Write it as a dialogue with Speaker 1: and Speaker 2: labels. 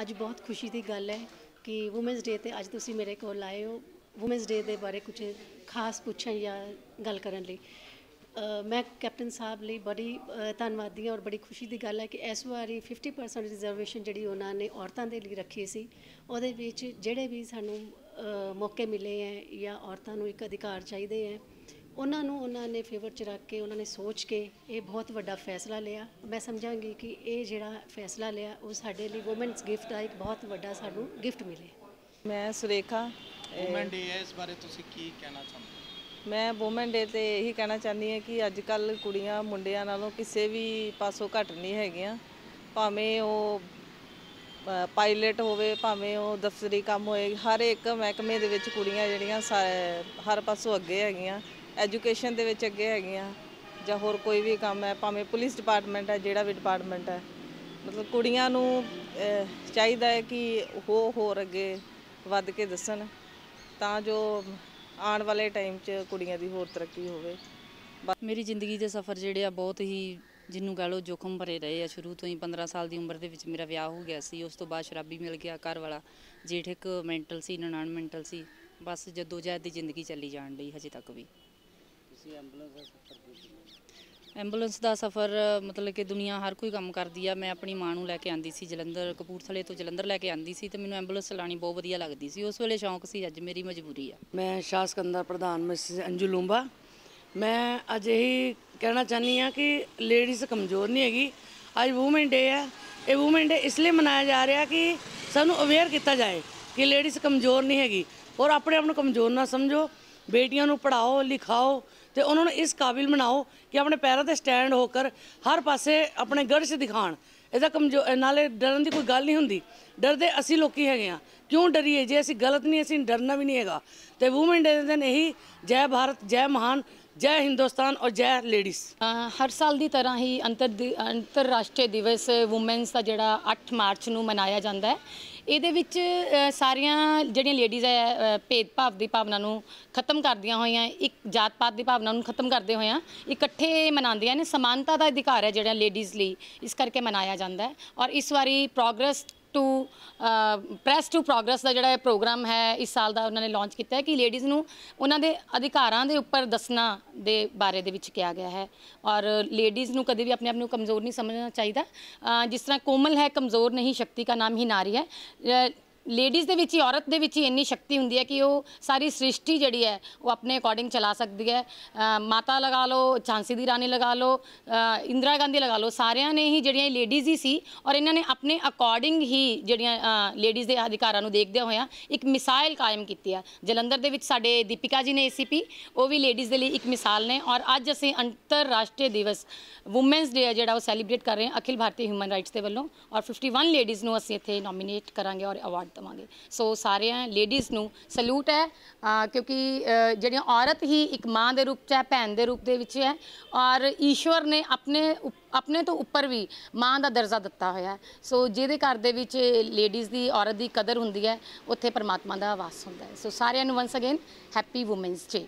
Speaker 1: ਅੱਜ ਬਹੁਤ ਖੁਸ਼ੀ ਦੀ ਗੱਲ ਹੈ ਕਿ ਔਮਨਸ ਡੇ ਤੇ ਅੱਜ ਤੁਸੀਂ ਮੇਰੇ ਕੋਲ ਆਏ ਹੋ ਔਮਨਸ ਡੇ ਦੇ ਬਾਰੇ ਕੁਝ ਖਾਸ ਪੁੱਛਣ ਜਾਂ ਗੱਲ ਕਰਨ ਲਈ ਮੈਂ ਕੈਪਟਨ ਸਾਹਿਬ ਲਈ ਬੜੀ ਧੰਨਵਾਦੀ ਹਾਂ ਔਰ ਬੜੀ ਖੁਸ਼ੀ ਦੀ ਗੱਲ ਹੈ ਕਿ ਇਸ ਵਾਰੀ 50% ਰਿਜ਼ਰਵੇਸ਼ਨ ਜਿਹੜੀ ਉਹਨਾਂ ਨੇ ਔਰਤਾਂ ਦੇ ਲਈ ਰੱਖੀ ਸੀ ਉਹਦੇ ਵਿੱਚ ਜਿਹੜੇ ਵੀ ਸਾਨੂੰ ਮੌਕੇ ਮਿਲੇ ਹੈ ਜਾਂ ਔਰਤਾਂ ਨੂੰ ਇੱਕ ਅਧਿਕਾਰ ਚਾਹੀਦੇ ਹੈ ਉਹਨਾਂ ਨੂੰ ਉਹਨਾਂ ਨੇ ਫੇਵਰ ਚ ਰੱਖ ਕੇ ਉਹਨਾਂ ਨੇ ਸੋਚ ਕੇ ਇਹ ਬਹੁਤ ਵੱਡਾ ਫੈਸਲਾ ਲਿਆ ਮੈਂ ਸਮਝਾਂਗੀ ਕਿ ਇਹ ਜਿਹੜਾ ਫੈਸਲਾ ਲਿਆ ਉਹ ਸਾਡੇ ਲਈ ਔਮਨਸ ਗਿਫਟ ਆ ਇੱਕ ਬਹੁਤ ਵੱਡਾ ਸਾਨੂੰ ਗਿਫਟ ਮਿਲੇ ਮੈਂ ਸੁਰੇਖਾ
Speaker 2: ਔਮਨ ਡੇ ਇਸ ਬਾਰੇ ਤੁਸੀਂ ਕੀ ਕਹਿਣਾ ਚਾਹੁੰਦੇ ਮੈਂ ਔਮਨ ਡੇ ਤੇ ਇਹੀ ਕਹਿਣਾ ਚਾਹੁੰਦੀ ਹਾਂ ਕਿ ਅੱਜ ਕੱਲ ਕੁੜੀਆਂ ਮੁੰਡਿਆਂ ਨਾਲੋਂ ਕਿਸੇ ਵੀ ਪਾਸੋਂ ਘੱਟ ਨਹੀਂ ਹੈਗੀਆਂ ਭਾਵੇਂ ਉਹ ਪਾਇਲਟ ਹੋਵੇ ਭਾਵੇਂ ਉਹ ਦਫ਼ਤਰੀ ਕੰਮ ਹੋਏ ਹਰ ਇੱਕ ਮਹਿਕਮੇ ਦੇ ਵਿੱਚ ਕੁੜੀਆਂ ਜਿਹੜੀਆਂ ਹਰ ਪਾਸੋਂ ਅੱਗੇ ਹੈਗੀਆਂ ਐਜੂਕੇਸ਼ਨ ਦੇ ਵਿੱਚ ਅੱਗੇ ਹੈਗੀਆਂ ਜਾਂ ਹੋਰ ਕੋਈ ਵੀ ਕੰਮ ਹੈ ਭਾਵੇਂ ਪੁਲਿਸ ਡਿਪਾਰਟਮੈਂਟ ਹੈ ਜਿਹੜਾ ਵੀ ਡਿਪਾਰਟਮੈਂਟ ਹੈ ਮਤਲਬ ਕੁੜੀਆਂ ਨੂੰ ਚਾਹੀਦਾ ਹੈ ਕਿ ਉਹ ਹੋਰ ਅੱਗੇ ਵੱਧ ਕੇ ਦੱਸਣ
Speaker 3: ਤਾਂ ਜੋ ਆਉਣ ਵਾਲੇ ਟਾਈਮ 'ਚ ਕੁੜੀਆਂ ਦੀ ਹੋਰ ਤਰੱਕੀ ਹੋਵੇ ਮੇਰੀ ਜ਼ਿੰਦਗੀ ਦੇ ਸਫ਼ਰ ਜਿਹੜੇ ਆ ਬਹੁਤ ਹੀ ਜਿੰਨੂੰ ਕਹ ਜੋਖਮ ਭਰੇ ਰਹੇ ਆ ਸ਼ੁਰੂ ਤੋਂ ਹੀ 15 ਸਾਲ ਦੀ ਉਮਰ ਦੇ ਵਿੱਚ ਮੇਰਾ ਵਿਆਹ ਹੋ ਗਿਆ ਸੀ ਉਸ ਤੋਂ ਬਾਅਦ ਸ਼ਰਾਬੀ ਮਿਲ ਗਿਆ ਘਰ ਵਾਲਾ ਜੇਠ ਇੱਕ ਮੈਂਟਲ ਸੀ ਨਨਾਣ ਮੈਂਟਲ ਸੀ ਬਸ ਜਦੋਂ ਜਾਇਦ ਦੀ ਜ਼ਿੰਦਗੀ ਚੱਲੀ ਜਾਣ ਲਈ ਹਜੇ ਤੱਕ ਵੀ ਐਂਬੂਲੈਂਸ ਦਾ ਸਫ਼ਰ ਮਤਲਬ ਕਿ ਦੁਨੀਆ ਹਰ ਕੋਈ ਕੰਮ ਕਰਦੀ ਆ ਮੈਂ ਆਪਣੀ ਮਾਂ ਨੂੰ ਲੈ ਕੇ ਆਂਦੀ ਸੀ ਜਲੰਧਰ ਕਪੂਰਥਲੇ ਤੋਂ ਜਲੰਧਰ ਲੈ ਕੇ ਆਂਦੀ ਸੀ ਤੇ ਮੈਨੂੰ ਐਂਬੂਲੈਂਸ ਚਲਾਣੀ ਬਹੁਤ ਵਧੀਆ ਲੱਗਦੀ ਸੀ ਉਸ ਵੇਲੇ ਸ਼ੌਂਕ ਸੀ ਅੱਜ ਮੇਰੀ ਮਜਬੂਰੀ
Speaker 4: ਆ ਮੈਂ ਸ਼ਾਸਕੰਦਰ ਪ੍ਰਧਾਨ ਮਿਸ ਅੰਜੂ ਲੂੰਬਾ ਮੈਂ ਅੱਜ ਇਹੀ ਕਹਿਣਾ ਚਾਹਨੀ ਆ ਕਿ ਲੇਡੀਜ਼ ਕਮਜ਼ੋਰ ਨਹੀਂ ਹੈਗੀ ਅੱਜ ਔਮਨ ਡੇ ਆ ਇਹ ਔਮਨ ਡੇ ਇਸ ਲਈ ਮਨਾਇਆ ਜਾ ਰਿਹਾ ਕਿ ਸਾਨੂੰ ਅਵੇਅਰ ਕੀਤਾ ਜਾਏ ਕਿ ਲੇਡੀਜ਼ ਕਮਜ਼ੋਰ ਨਹੀਂ ਹੈਗੀ ਔਰ ਆਪਣੇ ਆਪ ਨੂੰ ਕਮਜ਼ੋਰ ਨਾ ਸਮਝੋ ਬੇਟੀਆਂ ਨੂੰ ਪੜਾਓ ਲਿਖਾਓ ਤੇ ਉਹਨਾਂ ਨੂੰ ਇਸ ਕਾਬਿਲ ਬਣਾਓ ਕਿ ਆਪਣੇ ਪੈਰਾਂ ਤੇ ਸਟੈਂਡ ਹੋ ਕਰ ਹਰ ਪਾਸੇ ਆਪਣੇ ਗੜਸ਼ ਦਿਖਾਣ ਇਹਦਾ ਕਮਜ਼ੋਰ ਨਾਲੇ ਡਰਨ ਦੀ ਕੋਈ ਗੱਲ ਨਹੀਂ ਹੁੰਦੀ ਡਰਦੇ ਅਸੀਂ ਲੋਕੀ ਹੈਗੇ ਆ ਕਿਉਂ ਡਰੀਏ ਜੇ ਅਸੀਂ ਗਲਤ ਨਹੀਂ ਅਸੀਂ ਡਰਨਾ ਵੀ ਨਹੀਂ ਹੈਗਾ ਤੇ ਵੂਮਨ ਡੇ ਦੇ ਦਿਨ ਇਹੀ ਜੈ ਭਾਰਤ ਜੈ ਮਹਾਨ ਜੈ ਹਿੰਦੁਸਤਾਨ ਔਰ ਜੈ ਲੇਡੀਜ਼
Speaker 5: ਹਰ ਸਾਲ ਦੀ ਤਰ੍ਹਾਂ ਹੀ ਅੰਤਰ ਅੰਤਰਰਾਸ਼ਟਰੀ ਦਿਵਸ ਔਮਨਸ ਦਾ ਜਿਹੜਾ 8 ਮਾਰਚ ਨੂੰ ਮਨਾਇਆ ਜਾਂਦਾ ਹੈ ਇਹਦੇ ਵਿੱਚ ਸਾਰੀਆਂ ਜਿਹੜੀਆਂ ਲੇਡੀਜ਼ ਹੈ ਭੇਦਭਾਵ ਦੀ ਭਾਵਨਾ ਨੂੰ ਖਤਮ ਕਰਦੀਆਂ ਹੋਈਆਂ ਇੱਕ ਜਾਤ ਪਾਤ ਦੀ ਭਾਵਨਾ ਨੂੰ ਖਤਮ ਕਰਦੇ ਹੋਏ ਇਕੱਠੇ ਮਨਾਉਂਦੀਆਂ ਨੇ ਸਮਾਨਤਾ ਦਾ ਅਧਿਕਾਰ ਹੈ ਜਿਹੜਾ ਲੇਡੀਜ਼ ਲਈ ਇਸ ਕਰਕੇ ਮਨਾਇਆ ਜਾਂਦਾ ਹੈ ਔਰ ਇਸ ਵਾਰੀ progress to press to progress ਦਾ ਜਿਹੜਾ ਇਹ ਪ੍ਰੋਗਰਾਮ ਹੈ ਇਸ ਸਾਲ ਦਾ ਉਹਨਾਂ ਨੇ ਲਾਂਚ ਕੀਤਾ ਹੈ ਕਿ ਲੇਡੀਜ਼ ਨੂੰ ਉਹਨਾਂ ਦੇ ਅਧਿਕਾਰਾਂ ਦੇ ਉੱਪਰ ਦੱਸਣਾ ਦੇ ਬਾਰੇ ਦੇ ਵਿੱਚ ਕਿਹਾ ਗਿਆ ਹੈ ਔਰ ਲੇਡੀਜ਼ ਨੂੰ ਕਦੇ ਵੀ ਆਪਣੇ ਆਪ ਨੂੰ ਕਮਜ਼ੋਰ ਨਹੀਂ ਸਮਝਣਾ ਚਾਹੀਦਾ ਜਿਸ ਤਰ੍ਹਾਂ ਕੋਮਲ ਹੈ ਕਮਜ਼ੋਰ ਨਹੀਂ ਸ਼ਕਤੀ ਦਾ ਨਾਮ ਹੀ ਨਾਰੀ ਹੈ ਲੇਡੀਜ਼ ਦੇ ਵਿੱਚ ਹੀ ਔਰਤ ਦੇ ਵਿੱਚ ਹੀ ਇੰਨੀ ਸ਼ਕਤੀ ਹੁੰਦੀ ਹੈ ਕਿ ਉਹ ਸਾਰੀ ਸ੍ਰਿਸ਼ਟੀ ਜਿਹੜੀ ਹੈ ਉਹ ਆਪਣੇ ਅਕੋਰਡਿੰਗ ਚਲਾ ਸਕਦੀ ਹੈ ਮਾਤਾ ਲਗਾ ਲਓ ਝਾਂਸੀ ਦੀ ਰਾਣੀ ਲਗਾ ਲਓ ਇੰਦਰਾ ਗਾਂਧੀ ਲਗਾ ਲਓ ਸਾਰਿਆਂ ਨੇ ਹੀ ਜਿਹੜੀਆਂ ਲੇਡੀਜ਼ ਹੀ ਸੀ ਔਰ ਇਹਨਾਂ ਨੇ ਆਪਣੇ ਅਕੋਰਡਿੰਗ ਹੀ ਜਿਹੜੀਆਂ ਲੇਡੀਜ਼ ਦੇ ਅਧਿਕਾਰਾਂ ਨੂੰ ਦੇਖਦੇ ਹੋਇਆ ਇੱਕ ਮਿਸਾਲ ਕਾਇਮ ਕੀਤੀ ਹੈ ਜਲੰਧਰ ਦੇ ਵਿੱਚ ਸਾਡੇ ਦੀਪਿਕਾ ਜੀ ਨੇ ਏਸੀਪੀ ਉਹ ਵੀ ਲੇਡੀਜ਼ ਦੇ ਲਈ ਇੱਕ ਮਿਸਾਲ ਨੇ ਔਰ ਅੱਜ ਅਸੀਂ ਅੰਤਰਰਾਸ਼ਟਰੀ ਦਿਵਸ ਔਮਨਸ ਡੇ ਜਿਹੜਾ ਉਹ ਸੈਲੀਬ੍ਰੇਟ ਕਰ ਰਹੇ ਹਾਂ ਅਖਿਲ ਭਾਰਤੀ ਹਿਊਮਨ ਰਾਈਟਸ ਦੇ ਵੱਲੋਂ ਔਰ 51 ਲੇਡੀਜ਼ ਨੂੰ ਅਸੀਂ ਇੱਥੇ ਨੋਮੀਨੇਟ ਕਰਾਂਗੇ ਔਰ ਅਵਾਰਡ ਦਵਾਂਗੇ ਸੋ ਸਾਰਿਆਂ ਲੇਡੀਜ਼ ਨੂੰ ਸਲੂਟ ਹੈ ਕਿਉਂਕਿ ਜਿਹੜੀਆਂ ਔਰਤ ਹੀ ਇੱਕ ਮਾਂ ਦੇ ਰੂਪ 'ਚ ਹੈ ਭੈਣ ਦੇ ਰੂਪ ਦੇ ਵਿੱਚ ਹੈ ਔਰ ਈਸ਼ਵਰ ਨੇ ਆਪਣੇ ਆਪਣੇ ਤੋਂ ਉੱਪਰ ਵੀ ਮਾਂ ਦਾ ਦਰਜਾ ਦਿੱਤਾ ਹੋਇਆ ਹੈ ਸੋ ਜਿਹਦੇ ਘਰ ਦੇ ਵਿੱਚ ਲੇਡੀਜ਼ ਦੀ ਔਰਤ ਦੀ ਕਦਰ ਹੁੰਦੀ ਹੈ ਉੱਥੇ ਪਰਮਾਤਮਾ ਦਾ ਵਾਸ ਹੁੰਦਾ ਹੈ ਸੋ ਸਾਰਿਆਂ ਨੂੰ ਵਾਂਸ ਅਗੇਨ ਹੈਪੀ ਔਮਨਸ ਡੇ